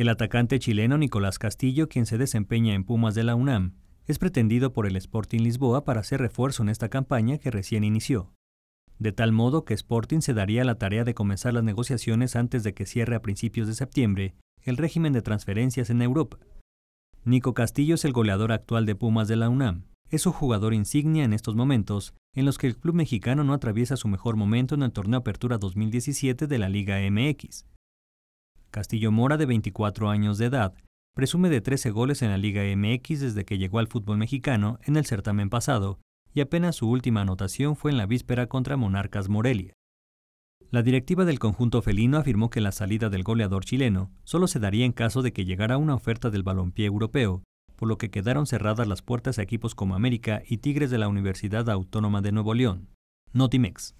El atacante chileno Nicolás Castillo, quien se desempeña en Pumas de la UNAM, es pretendido por el Sporting Lisboa para hacer refuerzo en esta campaña que recién inició. De tal modo que Sporting se daría la tarea de comenzar las negociaciones antes de que cierre a principios de septiembre el régimen de transferencias en Europa. Nico Castillo es el goleador actual de Pumas de la UNAM. Es un jugador insignia en estos momentos, en los que el club mexicano no atraviesa su mejor momento en el torneo Apertura 2017 de la Liga MX. Castillo Mora, de 24 años de edad, presume de 13 goles en la Liga MX desde que llegó al fútbol mexicano en el certamen pasado, y apenas su última anotación fue en la víspera contra Monarcas Morelia. La directiva del conjunto felino afirmó que la salida del goleador chileno solo se daría en caso de que llegara una oferta del balompié europeo, por lo que quedaron cerradas las puertas a equipos como América y Tigres de la Universidad Autónoma de Nuevo León. Notimex.